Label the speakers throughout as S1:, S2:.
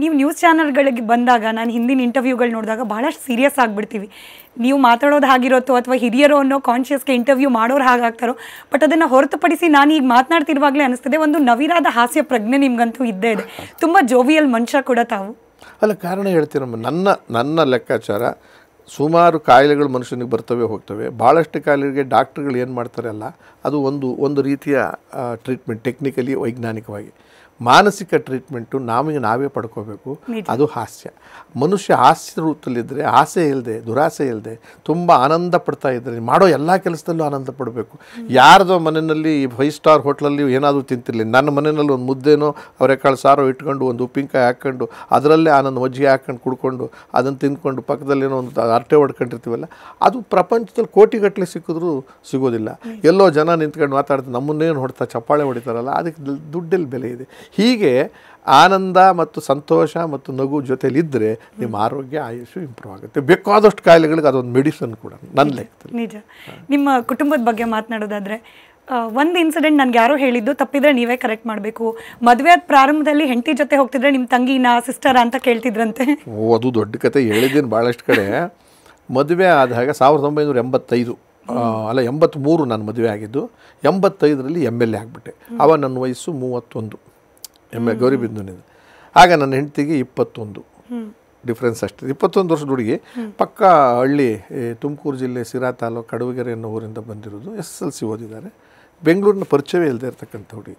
S1: ನೀವು ನ್ಯೂಸ್ ಚಾನಲ್ಗಳಿಗೆ ಬಂದಾಗ ನಾನು ಹಿಂದಿನ ಇಂಟರ್ವ್ಯೂಗಳು ನೋಡಿದಾಗ ಭಾಳಷ್ಟು ಸೀರಿಯಸ್ ಆಗಿಬಿಡ್ತೀವಿ ನೀವು ಮಾತಾಡೋದು ಹಾಗಿರುತ್ತೋ ಅಥವಾ ಹಿರಿಯರು ಅನ್ನೋ ಕಾನ್ಷಿಯಸ್ಗೆ ಇಂಟರ್ವ್ಯೂ ಮಾಡೋರು ಹಾಗಾಗ್ತಾರೋ ಬಟ್ ಅದನ್ನು ಹೊರತುಪಡಿಸಿ ನಾನು ಈಗ ಮಾತನಾಡ್ತಿರುವಾಗಲೇ ಅನಿಸ್ತದೆ ಒಂದು ನವಿರಾದ ಹಾಸ್ಯ ಪ್ರಜ್ಞೆ ನಿಮಗಂತೂ ಇದ್ದೇ ಇದೆ ತುಂಬ ಜೋವಿಯಲ್ ಮನುಷ್ಯ ಕೂಡ ತಾವು ಅಲ್ಲ ಕಾರಣ ಹೇಳ್ತೀರಮ್ಮ ನನ್ನ ನನ್ನ ಲೆಕ್ಕಾಚಾರ ಸುಮಾರು ಕಾಯಿಲೆಗಳು ಮನುಷ್ಯನಿಗೆ ಬರ್ತವೆ ಹೋಗ್ತವೆ ಭಾಳಷ್ಟು ಕಾಯಿಲೆಗೆ ಡಾಕ್ಟ್ರುಗಳು ಏನು ಮಾಡ್ತಾರಲ್ಲ ಅದು ಒಂದು ಒಂದು ರೀತಿಯ ಟ್ರೀಟ್ಮೆಂಟ್ ಟೆಕ್ನಿಕಲಿ ವೈಜ್ಞಾನಿಕವಾಗಿ ಮಾನಸಿಕ ಟ್ರೀಟ್ಮೆಂಟು ನಮಗೆ ನಾವೇ ಪಡ್ಕೋಬೇಕು ಅದು ಹಾಸ್ಯ ಮನುಷ್ಯ ಹಾಸ್ಯ ರೂಪದಲ್ಲಿದ್ದರೆ ಆಸೆ ಇಲ್ಲದೆ ದುರಾಸೆ ಇಲ್ಲದೆ ತುಂಬ ಆನಂದ ಪಡ್ತಾ ಇದ್ದರೆ ಮಾಡೋ ಎಲ್ಲ ಕೆಲಸದಲ್ಲೂ ಆನಂದ ಪಡಬೇಕು ಯಾರದೋ ಮನೆಯಲ್ಲಿ ಫೈವ್ ಸ್ಟಾರ್ ಹೋಟ್ಲಲ್ಲಿ ಏನಾದರೂ ತಿಂತಿರಲಿಲ್ಲ ನನ್ನ ಮನೆಯಲ್ಲಿ ಒಂದು ಮುದ್ದೆನೋ ಅವರೆಕಾಳು ಸಾರೋ ಇಟ್ಕೊಂಡು ಒಂದು ಉಪ್ಪಿನಕಾಯಿ ಹಾಕ್ಕೊಂಡು ಅದರಲ್ಲೇ ಆನಂದ ಮಜ್ಜಿಗೆ ಹಾಕ್ಕೊಂಡು ಕುಡ್ಕೊಂಡು ಅದನ್ನು ತಿಂದ್ಕೊಂಡು ಪಕ್ಕದಲ್ಲೇನೋ ಒಂದು ಅರಟೆ ಹೊಡ್ಕೊಂಡಿರ್ತೀವಲ್ಲ ಅದು ಪ್ರಪಂಚದಲ್ಲಿ ಕೋಟಿಗಟ್ಟಲೆ ಸಿಕ್ಕಿದ್ರೂ ಸಿಗೋದಿಲ್ಲ ಎಲ್ಲೋ ಜನ ನಿಂತ್ಕೊಂಡು ಮಾತಾಡ್ತಾರೆ ನಮ್ಮನ್ನೇನು ಹೊಡ್ತಾ ಚಪ್ಪಾಳೆ ಹೊಡಿತಾರಲ್ಲ ಅದಕ್ಕೆ ದುಡ್ಡಲ್ಲಿ ಬೆಲೆ ಇದೆ ಹೀಗೆ ಆನಂದ ಮತ್ತು ಸಂತೋಷ ಮತ್ತು ನಗು ಜೊತೆಯಲ್ಲಿದ್ದರೆ ನಿಮ್ಮ ಆರೋಗ್ಯ ಆಯುಷು ಇಂಪ್ರೂವ್ ಆಗುತ್ತೆ ಬೇಕಾದಷ್ಟು ಕಾಯಿಲೆಗಳಿಗೆ ಅದೊಂದು ಮೆಡಿಸನ್ ಕೂಡ ನನ್ನ ಲೆಕ್ಕದಲ್ಲಿ ನಿಜ ನಿಮ್ಮ ಕುಟುಂಬದ ಬಗ್ಗೆ ಮಾತನಾಡೋದಾದರೆ ಒಂದು ಇನ್ಸಿಡೆಂಟ್ ನನಗೆ ಯಾರೋ ಹೇಳಿದ್ದು ತಪ್ಪಿದ್ರೆ ನೀವೇ ಕರೆಕ್ಟ್ ಮಾಡಬೇಕು ಮದುವೆ ಆದ ಪ್ರಾರಂಭದಲ್ಲಿ ಹೆಂಡತಿ ಜೊತೆ ಹೋಗ್ತಿದ್ರೆ ನಿಮ್ಮ ತಂಗಿನ ಸಿಸ್ಟರ್ ಅಂತ ಕೇಳ್ತಿದ್ರಂತೆ ಓ ಅದು ದೊಡ್ಡ ಕತೆ ಹೇಳಿದ್ದೀನಿ ಭಾಳಷ್ಟು ಕಡೆ ಮದುವೆ ಆದಾಗ ಸಾವಿರದ ಒಂಬೈನೂರ ಎಂಬತ್ತೈದು ಅಲ್ಲ ಎಂಬತ್ತ್ಮೂರು ನಾನು ಮದುವೆ ಆಗಿದ್ದು ಎಂಬತ್ತೈದರಲ್ಲಿ ಎಮ್ ಎಲ್ ಎ ಆಗಿಬಿಟ್ಟೆ ಅವ ನನ್ನ ವಯಸ್ಸು ಮೂವತ್ತೊಂದು ಎಮ್ಮೆ ಗೌರಿಬಿಂದುನಿಂದ ಆಗ ನನ್ನ ಹೆಂಡತಿಗೆ ಇಪ್ಪತ್ತೊಂದು ಡಿಫ್ರೆನ್ಸ್ ಅಷ್ಟೇ ಇಪ್ಪತ್ತೊಂದು ವರ್ಷದ ಹುಡುಗಿ ಪಕ್ಕ ಹಳ್ಳಿ ತುಮಕೂರು ಜಿಲ್ಲೆ ಸಿರಾ ತಾಲೂಕು ಕಡವಗೆರೆ ಅನ್ನೋ ಊರಿಂದ ಬಂದಿರೋದು ಎಸ್ ಎಲ್ ಸಿ ಓದಿದ್ದಾರೆ ಬೆಂಗಳೂರಿನ ಪರಿಚಯವೇ ಇಲ್ಲದೆ ಇರ್ತಕ್ಕಂಥ ಹುಡುಗಿ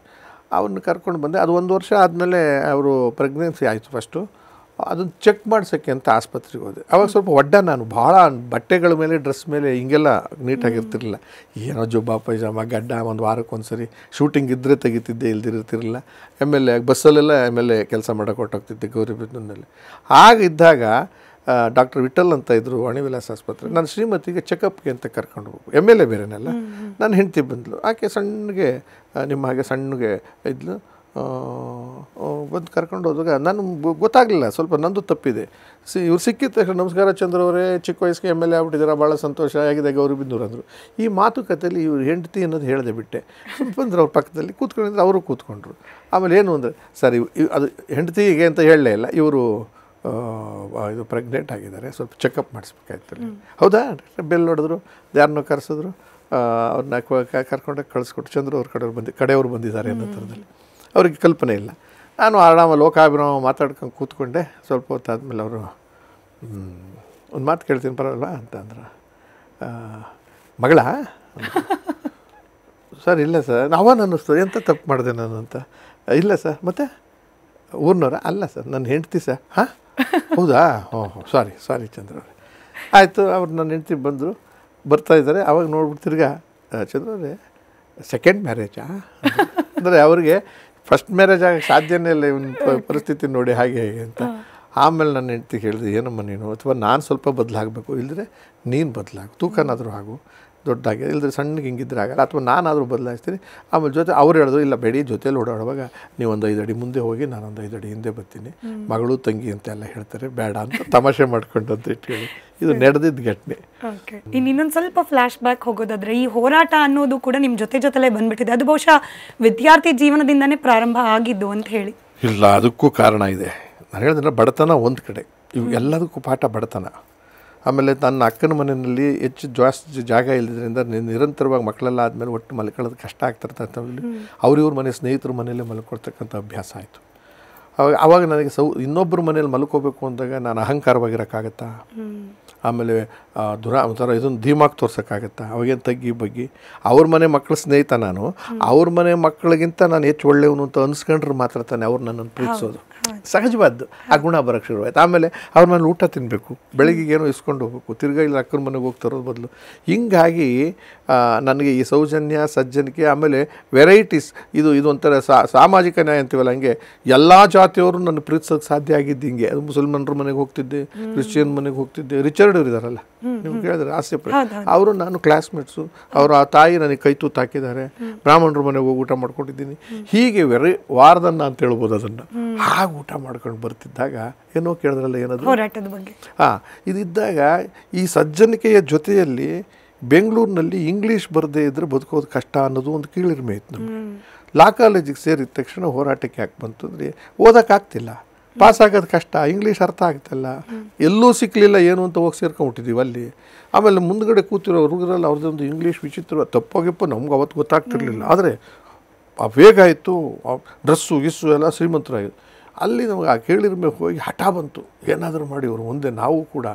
S1: ಅವನ್ನ ಕರ್ಕೊಂಡು ಬಂದೆ ಅದು ಒಂದು ವರ್ಷ ಆದಮೇಲೆ ಅವರು ಪ್ರೆಗ್ನೆನ್ಸಿ ಆಯಿತು ಫಸ್ಟು ಅದನ್ನು ಚೆಕ್ ಮಾಡ್ಸೋಕ್ಕೆ ಅಂತ ಆಸ್ಪತ್ರೆಗೆ ಹೋದೆ ಅವಾಗ ಸ್ವಲ್ಪ ಒಡ್ಡ ನಾನು ಭಾಳ ಬಟ್ಟೆಗಳ ಮೇಲೆ ಡ್ರೆಸ್ ಮೇಲೆ ಹಿಂಗೆಲ್ಲ ನೀಟಾಗಿರ್ತಿರಲಿಲ್ಲ ಏನೋ ಜುಬ್ಬಾ ಪೈಜಾಮ ಗಡ್ಡ ಒಂದು ವಾರಕ್ಕೆ ಸರಿ ಶೂಟಿಂಗ್ ಇದ್ದರೆ ತೆಗಿತಿದ್ದೆ ಇಲ್ದಿರ್ತಿರಲಿಲ್ಲ ಎಮ್ ಎಲ್ ಎ ಬಸ್ಸಲ್ಲೆಲ್ಲ ಎಮ್ ಎಲ್ ಎ ಕೆಲಸ ಮಾಡೋಕೆ ಹೊಟ್ಟೋಗ್ತಿದ್ದೆ ಗೌರಿಬಿದ್ನಲ್ಲಿ ಆಗಿದ್ದಾಗ ಡಾಕ್ಟರ್ ವಿಠಲ್ ಅಂತ ಇದ್ದರು ವಿಲಾಸ್ ಆಸ್ಪತ್ರೆ ನಾನು ಶ್ರೀಮತಿಗೆ ಚೆಕಪ್ಗೆ ಅಂತ ಕರ್ಕೊಂಡು ಹೋಗು ಎಮ್ ಎಲ್ ಎ ಬೇರೆನಲ್ಲ ನಾನು ಹೆಂಡ್ತಿ ಬಂದಳು ಆಕೆ ಸಣ್ಣಗೆ ನಿಮ್ಮ ಹಾಗೆ ಸಣ್ಣಗೆ ಇದ್ಲು ಬಂದು ಕರ್ಕೊಂಡು ಹೋದಾಗ ನಾನು ಗೊತ್ತಾಗಲಿಲ್ಲ ಸ್ವಲ್ಪ ನಂದು ತಪ್ಪಿದೆ ಸಿ ಇವ್ರು ಸಿಕ್ಕಿದ ತಕ್ಷಣ ನಮಸ್ಕಾರ ಚಂದ್ರ ಅವರೇ ಚಿಕ್ಕ ವಯಸ್ಸಿಗೆ ಎಮ್ ಎಲ್ ಎ ಆಗ್ಬಿಟ್ಟಿದ್ದೀರಾ ಭಾಳ ಸಂತೋಷ ಆಗಿದೆ ಬಿಂದೂರು ಅಂದರು ಈ ಮಾತುಕತೆಯಲ್ಲಿ ಇವ್ರು ಹೆಂಡತಿ ಅನ್ನೋದು ಹೇಳದೆ ಬಿಟ್ಟೆ ಬಂದರು ಅವ್ರ ಪಕ್ಕದಲ್ಲಿ ಕೂತ್ಕೊಂಡಿದ್ರೆ ಅವರು ಕೂತ್ಕೊಂಡ್ರು ಆಮೇಲೆ ಏನು ಅಂದರೆ ಸರ್ ಅದು ಅದು ಹೆಂಡತಿಗೆ ಅಂತ ಹೇಳಲೇ ಇಲ್ಲ ಇವರು ಇದು ಪ್ರೆಗ್ನೆಂಟ್ ಆಗಿದ್ದಾರೆ ಸ್ವಲ್ಪ ಚೆಕಪ್ ಮಾಡಿಸ್ಬೇಕಾಯ್ತು ಹೌದಾ ಬೆಲ್ ನೋಡಿದ್ರು ಯಾರನ್ನೋ ಕರೆಸಿದ್ರು ಅವ್ರನ್ನ ಕರ್ಕೊಂಡೋಗಿ ಕಳಿಸ್ಕೊಟ್ಟು ಚಂದ್ರ ಅವ್ರ ಕಡೆಯವ್ರು ಬಂದು ಕಡೆಯವರು ಬಂದಿದ್ದಾರೆ ಅನ್ನೋ ಥರದಲ್ಲಿ ಅವರಿಗೆ ಕಲ್ಪನೆ ಇಲ್ಲ ನಾನು ಆರಾಮ ಲೋಕಾಭಿರಾಮ ಮಾತಾಡ್ಕೊಂಡು ಕೂತ್ಕೊಂಡೆ ಸ್ವಲ್ಪ ಆದಮೇಲೆ ಅವರು ಒಂದು ಮಾತು ಕೇಳ್ತೀನಿ ಬರೋಲ್ಲ ಅಂತಂದ್ರೆ ಮಗಳ ಸರ್ ಇಲ್ಲ ಸರ್ ನಾವನ್ ಅನ್ನಿಸ್ತದೆ ಎಂತ ತಪ್ಪು ಮಾಡಿದೆ ನಾನು ಅಂತ ಇಲ್ಲ ಸರ್ ಮತ್ತೆ ಊರ್ನವ್ರ ಅಲ್ಲ ಸರ್ ನನ್ನ ಹೆಂಡ್ತಿ ಸರ್ ಹಾಂ ಹೌದಾ ಹೋ ಹೋ ಸಾರಿ ಸಾರಿ ಚಂದ್ರ ಅವರೇ ಆಯಿತು ಅವ್ರು ನನ್ನ ಹೆಂಡ್ತಿ ಬಂದರು ಬರ್ತಾಯಿದ್ದಾರೆ ಅವಾಗ ನೋಡ್ಬಿಟ್ಟು ತಿರ್ಗಾ ಚಂದ್ರ ಅವರೇ ಸೆಕೆಂಡ್ ಮ್ಯಾರೇಜಾ ಅಂದರೆ ಅವ್ರಿಗೆ ಫಸ್ಟ್ ಮ್ಯಾರೇಜ್ ಆಗಿ ಸಾಧ್ಯನೇ ಇಲ್ಲ ಇವನ್ ಪರಿಸ್ಥಿತಿ ನೋಡಿ ಹಾಗೆ ಹೇಗೆ ಅಂತ ಆಮೇಲೆ ನನ್ನ ಹೆಂಡ್ತಿಗೆ ಹೇಳಿದೆ ಏನಮ್ಮ ನೀನು ಅಥವಾ ನಾನು ಸ್ವಲ್ಪ ಬದಲಾಗಬೇಕು ಇಲ್ಲದ್ರೆ ನೀನು ಬದಲಾಗು ತೂಕನಾದರೂ ಹಾಗು ದೊಡ್ಡದಾಗಿದೆ ಇಲ್ಲದ್ರೆ ಸಣ್ಣಗೆ ಹಿಂಗಿದ್ರೆ ಆಗಲ್ಲ ಅಥವಾ ನಾನಾದರೂ ಬದಲಾಯಿಸ್ತೀನಿ ಆಮೇಲೆ ಜೊತೆ ಅವ್ರು ಹೇಳಿದ್ರು ಇಲ್ಲ ಬೇಡಿ ಜೊತೆಯಲ್ಲಿ ಓಡಾಡುವಾಗ ನೀವು ಒಂದು ಐದು ಅಡಿ ಮುಂದೆ ಹೋಗಿ ನಾನು ಒಂದು ಐದು ಅಡಿ ಹಿಂದೆ ಬರ್ತೀನಿ ಮಗಳು ತಂಗಿ ಅಂತೆಲ್ಲ ಹೇಳ್ತಾರೆ ಬೇಡ ಅಂತ ತಮಾಷೆ ಮಾಡ್ಕೊಂಡು ಅಂತ ಇಟ್ಕೊಳ್ಳಿ ಇದು ನಡೆದಿದ್ದ ಘಟನೆ ಇನ್ನು ಇನ್ನೊಂದು ಸ್ವಲ್ಪ ಫ್ಲಾಶ್ ಬ್ಯಾಕ್ ಹೋಗೋದಾದ್ರೆ ಈ ಹೋರಾಟ ಅನ್ನೋದು ಕೂಡ ನಿಮ್ಮ ಜೊತೆ ಜೊತೆಲೇ ಬಂದ್ಬಿಟ್ಟಿದೆ ಅದು ಬಹುಶಃ ವಿದ್ಯಾರ್ಥಿ ಜೀವನದಿಂದನೇ ಪ್ರಾರಂಭ ಆಗಿದ್ದು ಅಂತ ಹೇಳಿ ಇಲ್ಲ ಅದಕ್ಕೂ ಕಾರಣ ಇದೆ ನಾನು ಹೇಳಿದ್ರೆ ಬಡತನ ಒಂದು ಕಡೆ ಇವು ಎಲ್ಲದಕ್ಕೂ ಪಾಠ ಬಡತನ ಆಮೇಲೆ ನನ್ನ ಅಕ್ಕನ ಮನೆಯಲ್ಲಿ ಹೆಚ್ಚು ಜಾಸ್ತಿ ಜಾಗ ಇಲ್ಲದ್ರಿಂದ ನಿರಂತರವಾಗಿ ಮಕ್ಕಳೆಲ್ಲ ಆದಮೇಲೆ ಒಟ್ಟು ಮಲ್ಕೊಳ್ಳೋದು ಕಷ್ಟ ಆಗ್ತಿರ್ತಕ್ಕಂಥ ಅವ್ರಿವ್ರ ಮನೆ ಸ್ನೇಹಿತರ ಮನೆಯಲ್ಲೇ ಮಲ್ಕೊಳ್ತಕ್ಕಂಥ ಅಭ್ಯಾಸ ಆಯಿತು ಅವಾಗ ಆವಾಗ ನನಗೆ ಸೌ ಇನ್ನೊಬ್ಬರ ಮನೇಲಿ ಮಲ್ಕೋಬೇಕು ಅಂದಾಗ ನಾನು ಅಹಂಕಾರವಾಗಿರೋಕ್ಕಾಗತ್ತಾ ಆಮೇಲೆ ದುರ ಒಂಥರ ಇದನ್ನು ಧೀಮಾಗಿ ತೋರ್ಸೋಕ್ಕಾಗತ್ತಾ ಅವಾಗೇನು ತಗ್ಗಿ ಬಗ್ಗಿ ಅವ್ರ ಮನೆ ಮಕ್ಕಳ ಸ್ನೇಹಿತ ನಾನು ಅವ್ರ ಮನೆ ಮಕ್ಕಳಿಗಿಂತ ನಾನು ಹೆಚ್ಚು ಒಳ್ಳೆಯವನು ಅಂತ ಅನ್ಸ್ಕೊಂಡ್ರೆ ಮಾತ್ರ ತಾನೆ ಅವ್ರು ನನ್ನನ್ನು ಪ್ರೀತಿಸೋದು ಸಹಜವಾದ್ದು ಆ ಗುಣ ಬರೋಕ್ಕೆ ಶುರುವಾಯ್ತು ಆಮೇಲೆ ಅವ್ರ ಮನೇಲಿ ಊಟ ತಿನ್ನಬೇಕು ಬೆಳಗ್ಗೆ ಏನೋ ಇಸ್ಕೊಂಡು ಹೋಗ್ಬೇಕು ತಿರ್ಗಾ ಇಲ್ಲಿ ಅಕ್ಕನ ಮನೆಗೆ ಹೋಗ್ತಿರೋದು ಬದಲು ಹಿಂಗಾಗಿ ನನಗೆ ಈ ಸೌಜನ್ಯ ಸಜ್ಜನಿಕೆ ಆಮೇಲೆ ವೆರೈಟೀಸ್ ಇದು ಇದು ಒಂಥರ ಸಾಮಾಜಿಕ ನ್ಯಾಯ ಅಂತೀವಲ್ಲ ಹಂಗೆ ಎಲ್ಲ ಜಾತಿಯವರು ನನ್ನ ಪ್ರೀತಿಸೋಕೆ ಸಾಧ್ಯ ಆಗಿದ್ದು ಹಿಂಗೆ ಅದು ಮುಸಲ್ಮಾನರ ಮನೆಗೆ ಹೋಗ್ತಿದ್ದೆ ಕ್ರಿಶ್ಚಿಯನ್ ಮನೆಗೆ ಹೋಗ್ತಿದ್ದೆ ರಿಚರ್ಡ್ ಅವರು ಇದ್ದಾರಲ್ಲ ನಿಮ್ಗೆ ಹೇಳಿದ್ರೆ ಆಸೆಪಡ ಅವರು ನಾನು ಕ್ಲಾಸ್ಮೇಟ್ಸು ಅವರು ಆ ತಾಯಿ ನನಗೆ ಕೈ ತೂತು ಹಾಕಿದ್ದಾರೆ ಬ್ರಾಹ್ಮಣರ ಮನೆಗೆ ಹೋಗಿ ಊಟ ಮಾಡ್ಕೊಂಡಿದ್ದೀನಿ ಹೀಗೆ ವೆರೈ ವಾರದನ್ನ ಅಂತ ಹೇಳ್ಬೋದು ಅದನ್ನು ಹಾಗೆ ಊಟ ಮಾಡ್ಕೊಂಡು ಬರ್ತಿದ್ದಾಗ ಏನೋ ಕೇಳಿದ್ರಲ್ಲ ಏನದು ಹೋರಾಟದ ಬಗ್ಗೆ ಹಾಂ ಇದಿದ್ದಾಗ ಈ ಸಜ್ಜನಿಕೆಯ ಜೊತೆಯಲ್ಲಿ ಬೆಂಗಳೂರಿನಲ್ಲಿ ಇಂಗ್ಲೀಷ್ ಬರದೇ ಇದ್ದರೆ ಬದುಕೋದು ಕಷ್ಟ ಅನ್ನೋದು ಒಂದು ಕೀಳಿರ್ಮೆ ಇತ್ತು ನಮಗೆ ಲಾ ಕಾಲೇಜಿಗೆ ಸೇರಿದ ತಕ್ಷಣ ಹೋರಾಟಕ್ಕೆ ಯಾಕೆ ಬಂತು ಅಂದರೆ ಓದೋಕ್ಕಾಗ್ತಿಲ್ಲ ಪಾಸ್ ಆಗೋದು ಕಷ್ಟ ಇಂಗ್ಲೀಷ್ ಅರ್ಥ ಆಗ್ತಿಲ್ಲ ಎಲ್ಲೂ ಸಿಕ್ಕಲಿಲ್ಲ ಏನು ಅಂತ ಹೋಗಿ ಸೇರ್ಕೊಂಡ್ಬಿಟ್ಟಿದ್ದೀವಿ ಅಲ್ಲಿ ಆಮೇಲೆ ಮುಂದ್ಗಡೆ ಕೂತಿರೋ ಹುಡುಗರಲ್ಲಿ ಅವ್ರದ್ದೊಂದು ಇಂಗ್ಲೀಷ್ ವಿಚಿತ್ರ ತಪ್ಪೋಗಿಪ್ಪ ನಮ್ಗೆ ಅವತ್ತು ಗೊತ್ತಾಗ್ತಿರಲಿಲ್ಲ ಆದರೆ ಆ ವೇಗ ಆಯಿತು ಡ್ರೆಸ್ಸು ಗಿಸ್ಸು ಎಲ್ಲ ಶ್ರೀಮಂತರಾಗಿತ್ತು ಅಲ್ಲಿ ನಮಗೆ ಆ ಕೇಳಿರ ಮೇಲೆ ಹೋಗಿ ಹಠ ಬಂತು ಏನಾದರೂ ಮಾಡಿ ಇವರು ಮುಂದೆ ನಾವು ಕೂಡ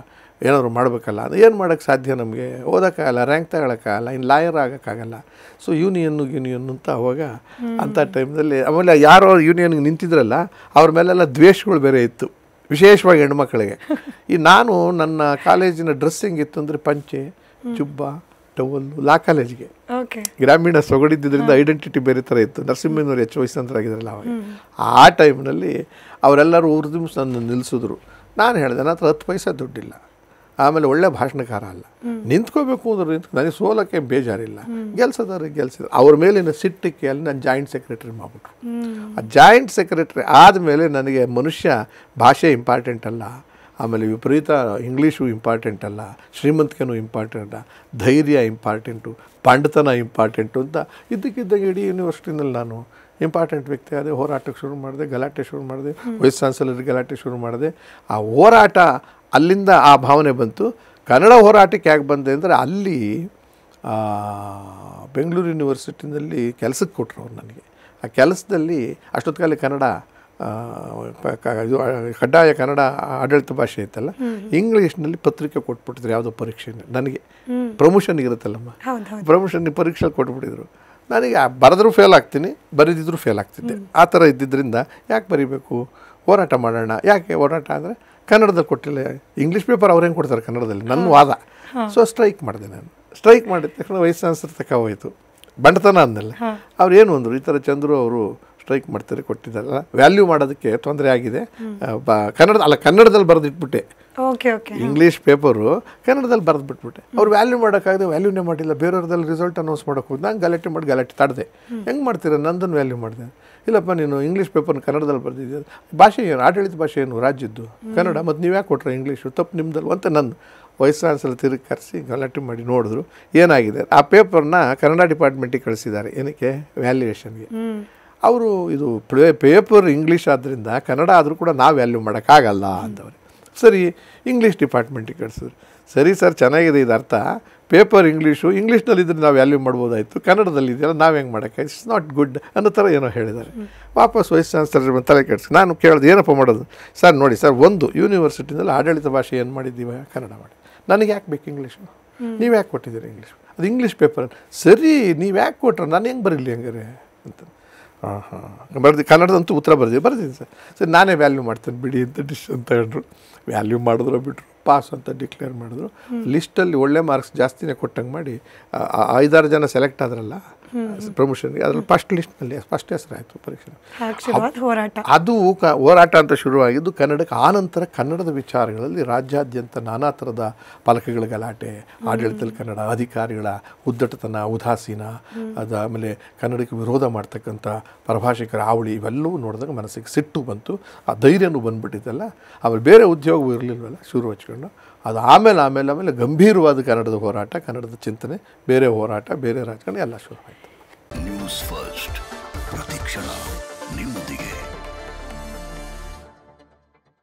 S1: ಏನಾದರೂ ಮಾಡಬೇಕಲ್ಲ ಅದು ಏನು ಮಾಡೋಕ್ಕೆ ಸಾಧ್ಯ ನಮಗೆ ಓದೋಕ್ಕಾಗಲ್ಲ ರ್ಯಾಂಕ್ ತಗೊಳಕ್ಕಾಗಲ್ಲ ಇನ್ನು ಲಾಯರ್ ಆಗೋಕ್ಕಾಗಲ್ಲ ಸೊ ಯೂನಿಯನ್ನು ಯೂನಿಯನ್ ಅಂತ ಅವಾಗ ಅಂಥ ಟೈಮ್ನಲ್ಲಿ ಆಮೇಲೆ ಯಾರೋ ಯೂನಿಯನ್ಗೆ ನಿಂತಿದ್ರಲ್ಲ ಅವ್ರ ಮೇಲೆಲ್ಲ ದ್ವೇಷಗಳು ಬೇರೆ ಇತ್ತು ವಿಶೇಷವಾಗಿ ಹೆಣ್ಮಕ್ಳಿಗೆ ಈ ನಾನು ನನ್ನ ಕಾಲೇಜಿನ ಡ್ರೆಸ್ಸಿಂಗ್ ಇತ್ತು ಅಂದರೆ ಪಂಚೆ ಜುಬ್ಬ ಟವಲ್ಲು ಲಾ ಕಾಲೇಜ್ಗೆ ಗ್ರಾಮೀಣ ಸೊಗಡಿದ್ದರಿಂದ ಐಡೆಂಟಿಟಿ ಬೇರೆ ಥರ ಇತ್ತು ನರಸಿಂಹಯ್ಯನವ್ರು ಎಚ್ ವಯಸ್ಸಂತರಾಗಿದ್ದಾರಲ್ಲ ಅವಾಗ ಆ ಟೈಮ್ನಲ್ಲಿ ಅವರೆಲ್ಲರೂ ಊರು ದಿವಸ ನನ್ನ ನಿಲ್ಲಿಸಿದ್ರು ನಾನು ಹೇಳಿದೆ ನನ್ನ ಹತ್ರ ಹತ್ತು ಪೈಸೆ ದುಡ್ಡಿಲ್ಲ ಆಮೇಲೆ ಒಳ್ಳೆ ಭಾಷಣಕಾರ ಅಲ್ಲ ನಿಂತ್ಕೋಬೇಕು ಅಂದ್ರೆ ನಿಂತ್ ನನಗೆ ಸೋಲಕ್ಕೆ ಬೇಜಾರಿಲ್ಲ ಗೆಲ್ಸದಾರೆ ಗೆಲ್ಸಿದ್ರು ಅವ್ರ ಮೇಲಿನ ಸಿಟ್ಟಕ್ಕೆ ಅಲ್ಲಿ ನಾನು ಜಾಯಿಂಟ್ ಸೆಕ್ರೆಟರಿ ಮಾಡಿಬಿಟ್ರು ಆ ಜಾಯಿಂಟ್ ಸೆಕ್ರೆಟರಿ ಆದಮೇಲೆ ನನಗೆ ಮನುಷ್ಯ ಭಾಷೆ ಇಂಪಾರ್ಟೆಂಟ್ ಅಲ್ಲ ಆಮೇಲೆ ವಿಪರೀತ ಇಂಗ್ಲೀಷು ಇಂಪಾರ್ಟೆಂಟ್ ಅಲ್ಲ ಶ್ರೀಮಂತಿಕೆನೂ ಇಂಪಾರ್ಟೆಂಟ ಧೈರ್ಯ ಇಂಪಾರ್ಟೆಂಟು ಪಾಂಡತನ ಇಂಪಾರ್ಟೆಂಟು ಅಂತ ಇದ್ದಕ್ಕಿದ್ದಾಗ ಇಡೀ ಯೂನಿವರ್ಸಿಟಿನಲ್ಲಿ ನಾನು ಇಂಪಾರ್ಟೆಂಟ್ ವ್ಯಕ್ತಿ ಆದರೆ ಹೋರಾಟಕ್ಕೆ ಶುರು ಮಾಡಿದೆ ಗಲಾಟೆ ಶುರು ಮಾಡಿದೆ ವೈಸ್ ಚಾನ್ಸಲರ್ ಗಲಾಟೆ ಶುರು ಮಾಡಿದೆ ಆ ಹೋರಾಟ ಅಲ್ಲಿಂದ ಆ ಭಾವನೆ ಬಂತು ಕನ್ನಡ ಹೋರಾಟಕ್ಕೆ ಯಾಕೆ ಬಂದೆ ಅಂದರೆ ಅಲ್ಲಿ ಬೆಂಗಳೂರು ಯೂನಿವರ್ಸಿಟಿನಲ್ಲಿ ಕೆಲಸಕ್ಕೆ ಕೊಟ್ಟರು ಅವ್ರು ನನಗೆ ಆ ಕೆಲಸದಲ್ಲಿ ಅಷ್ಟೊತ್ತು ಕನ್ನಡ ಕಡ್ಡಾಯ ಕನ್ನಡ ಆಡಳಿತ ಭಾಷೆ ಇತ್ತಲ್ಲ ಇಂಗ್ಲೀಷ್ನಲ್ಲಿ ಪತ್ರಿಕೆ ಕೊಟ್ಬಿಟ್ಟಿದ್ರು ಯಾವುದೋ ಪರೀಕ್ಷೆ ನನಗೆ ಪ್ರಮೋಷನ್ ಇರುತ್ತಲ್ಲಮ್ಮ ಪ್ರಮೋಷನ್ ಪರೀಕ್ಷೆ ಕೊಟ್ಬಿಟ್ಟಿದ್ರು ನನಗೆ ಬರೆದರೂ ಫೇಲ್ ಆಗ್ತೀನಿ ಬರೆದಿದ್ರು ಫೇಲ್ ಆಗ್ತಿದ್ದೆ ಆ ಥರ ಇದ್ದಿದ್ದರಿಂದ ಯಾಕೆ ಬರೀಬೇಕು ಹೋರಾಟ ಮಾಡೋಣ ಯಾಕೆ ಹೋರಾಟ ಅಂದರೆ ಕನ್ನಡದಲ್ಲಿ ಕೊಟ್ಟಿಲ್ಲ ಇಂಗ್ಲೀಷ್ ಪೇಪರ್ ಹೆಂಗೆ ಕೊಡ್ತಾರೆ ಕನ್ನಡದಲ್ಲಿ ನನ್ನ ವಾದ ಸೊ ಸ್ಟ್ರೈಕ್ ಮಾಡಿದೆ ನಾನು ಸ್ಟ್ರೈಕ್ ಮಾಡಿದ ತಕ್ಷಣ ವಯಸ್ಸಾನ್ಸರ್ ತಕ್ಕ ಹೋಯಿತು ಬಂಡತನ ಅಂದಲ್ಲ ಅವ್ರು ಏನು ಅಂದರು ಈ ಥರ ಚಂದ್ರು ಅವರು ಸ್ಟ್ರೈಕ್ ಮಾಡ್ತಾರೆ ಕೊಟ್ಟಿದ್ದಲ್ಲ ವ್ಯಾಲ್ಯೂ ಮಾಡೋದಕ್ಕೆ ತೊಂದರೆ ಆಗಿದೆ ಕನ್ನಡ ಅಲ್ಲ ಕನ್ನಡದಲ್ಲಿ ಬರೆದಿಟ್ಬಿಟ್ಟೆ ಇಂಗ್ಲೀಷ್ ಪೇಪರು ಕನ್ನಡದಲ್ಲಿ ಬರೆದು ಬಿಟ್ಬಿಟ್ಟೆ ಅವ್ರು ವ್ಯಾಲ್ಯೂ ಮಾಡೋಕ್ಕಾಗದೆ ವ್ಯಾಲ್ಯೂನೇ ಮಾಡಿಲ್ಲ ಬೇರೆಯವ್ರದಲ್ಲಿ ರಿಸಲ್ಟ್ ಅನೌನ್ಸ್ ಮಾಡೋಕೆ ನಾನು ಗಲಾಟೆ ಮಾಡಿ ಗಲಾಟೆ ತಡದೆ ಹೆಂಗೆ ಮಾಡ್ತೀರಾ ನಂದನ್ನು ವ್ಯಾಲ್ಯೂ ಮಾಡಿದೆ ಇಲ್ಲಪ್ಪ ನೀನು ಇಂಗ್ಲೀಷ್ ಪೇಪರ್ನ ಕನ್ನಡದಲ್ಲಿ ಬರೆದಿದ್ದೆ ಭಾಷೆ ಏನು ಆಡಳಿತ ಭಾಷೆ ಏನು ರಾಜ್ಯದ್ದು ಕನ್ನಡ ಮತ್ತು ನೀವು ಯಾಕೆ ಕೊಟ್ಟರೆ ಇಂಗ್ಲೀಷು ತಪ್ಪು ನಿಮ್ಮದಲ್ಲೂ ಅಂತ ವಯಸ್ಸಾದ ಸಲ ತಿರುಗಿ ಕರೆಸಿ ಗಲಾಟೆ ಮಾಡಿ ನೋಡಿದ್ರು ಏನಾಗಿದೆ ಆ ಪೇಪರ್ನ ಕನ್ನಡ ಡಿಪಾರ್ಟ್ಮೆಂಟಿಗೆ ಕಳಿಸಿದ್ದಾರೆ ಏನಕ್ಕೆ ವ್ಯಾಲ್ಯೂಯೇಷನ್ಗೆ ಅವರು ಇದು ಪ್ಲೇ ಪೇಪರ್ ಇಂಗ್ಲೀಷ್ ಆದ್ದರಿಂದ ಕನ್ನಡ ಆದರೂ ಕೂಡ ನಾವು ವ್ಯಾಲ್ಯೂ ಮಾಡೋಕ್ಕಾಗಲ್ಲ ಅಂತವ್ರೆ ಸರಿ ಇಂಗ್ಲೀಷ್ ಡಿಪಾರ್ಟ್ಮೆಂಟಿಗೆ ಕಳಿಸಿದ್ರು ಸರಿ ಸರ್ ಚೆನ್ನಾಗಿದೆ ಇದು ಅರ್ಥ ಪೇಪರ್ ಇಂಗ್ಲೀಷು ಇಂಗ್ಲೀಷ್ನಲ್ಲಿದ್ದರೆ ನಾವು ವ್ಯಾಲ್ಯೂ ಮಾಡ್ಬೋದಾಯಿತು ಕನ್ನಡದಲ್ಲಿದೆಯಲ್ಲ ನಾವು ಹೆಂಗೆ ಮಾಡೋಕ್ಕೆ ಇಟ್ಸ್ ನಾಟ್ ಗುಡ್ ಅನ್ನೋ ಥರ ಏನೋ ಹೇಳಿದ್ದಾರೆ ವಾಪಸ್ ವೈಸ್ ಚಾನ್ಸಲರ್ ತಲೆ ಕೆಡಿಸಿ ನಾನು ಕೇಳೋದು ಏನಪ್ಪ ಮಾಡೋದು ಸರ್ ನೋಡಿ ಸರ್ ಒಂದು ಯೂನಿವರ್ಸಿಟಿನಲ್ಲಿ ಆಡಳಿತ ಭಾಷೆ ಏನು ಮಾಡಿದ್ದೀವಿ ಕನ್ನಡ ಮಾಡಿ ನನಗೆ ಯಾಕೆ ಬೇಕು ಇಂಗ್ಲೀಷು ನೀವು ಯಾಕೆ ಕೊಟ್ಟಿದ್ದೀರಿ ಇಂಗ್ಲೀಷ್ ಅದು ಇಂಗ್ಲೀಷ್ ಪೇಪರ್ ಸರಿ ನೀವು ಯಾಕೆ ಕೊಟ್ಟರೆ ನಾನು ಹೆಂಗೆ ಬರೀಲಿ ಹೆಂಗಾರೆ ಅಂತ ಹಾಂ ಹಾಂ ಬರ್ದು ಕನ್ನಡದಂತೂ ಉತ್ತರ ಬರ್ದಿ ಬರ್ತೀನಿ ಸರ್ ಸರ್ ನಾನೇ ವ್ಯಾಲ್ಯೂ ಮಾಡ್ತೇನೆ ಬಿಡಿ ಅಂತ ಡಿಶ್ ಅಂತ ಹೇಳಿದ್ರು ವ್ಯಾಲ್ಯೂ ಮಾಡಿದ್ರು ಬಿಟ್ಟರು ಪಾಸ್ ಅಂತ ಡಿಕ್ಲೇರ್ ಮಾಡಿದ್ರು ಲಿಸ್ಟಲ್ಲಿ ಒಳ್ಳೆ ಮಾರ್ಕ್ಸ್ ಜಾಸ್ತಿನೇ ಕೊಟ್ಟಂಗೆ ಮಾಡಿ ಐದಾರು ಜನ ಸೆಲೆಕ್ಟ್ ಆದ್ರಲ್ಲ ಪ್ರಮೋಷನ್ ಅದರಲ್ಲಿ ಫಸ್ಟ್ ಲಿಸ್ಟ್ನಲ್ಲಿ ಫಸ್ಟ್ ಹೆಸರಾಯಿತು ಪರೀಕ್ಷೆ ಹೋರಾಟ ಅದು ಕ ಹೋರಾಟ ಅಂತ ಶುರುವಾಗಿದ್ದು ಕನ್ನಡಕ್ಕೆ ಆನಂತರ ಕನ್ನಡದ ವಿಚಾರಗಳಲ್ಲಿ ರಾಜ್ಯಾದ್ಯಂತ ನಾನಾ ಥರದ ಫಲಕಗಳ ಗಲಾಟೆ ಆಡಳಿತದಲ್ಲಿ ಕನ್ನಡ ಅಧಿಕಾರಿಗಳ ಉದ್ದಟತನ ಉದಾಸೀನ ಅದಾದಮೇಲೆ ಕನ್ನಡಕ್ಕೆ ವಿರೋಧ ಮಾಡ್ತಕ್ಕಂಥ ಪರಭಾಷಿಕರ ಆವಳಿ ಇವೆಲ್ಲವೂ ನೋಡಿದಾಗ ಮನಸ್ಸಿಗೆ ಸಿಟ್ಟು ಬಂತು ಆ ಧೈರ್ಯನೂ ಬಂದುಬಿಟ್ಟಿದ್ದಲ್ಲ ಆಮೇಲೆ ಬೇರೆ ಉದ್ಯೋಗವೂ ಇರಲಿಲ್ವಲ್ಲ ಶುರು ಹಚ್ಕೊಂಡು ಅದು ಆಮೇಲೆ ಆಮೇಲೆ ಆಮೇಲೆ ಗಂಭೀರವಾದ ಕನ್ನಡದ ಹೋರಾಟ ಕನ್ನಡದ ಚಿಂತನೆ ಬೇರೆ ಹೋರಾಟ ಬೇರೆ ರಾಜಕಾರಣ ಎಲ್ಲ ಶುರುವಾಯಿತು News First. Pratikshana.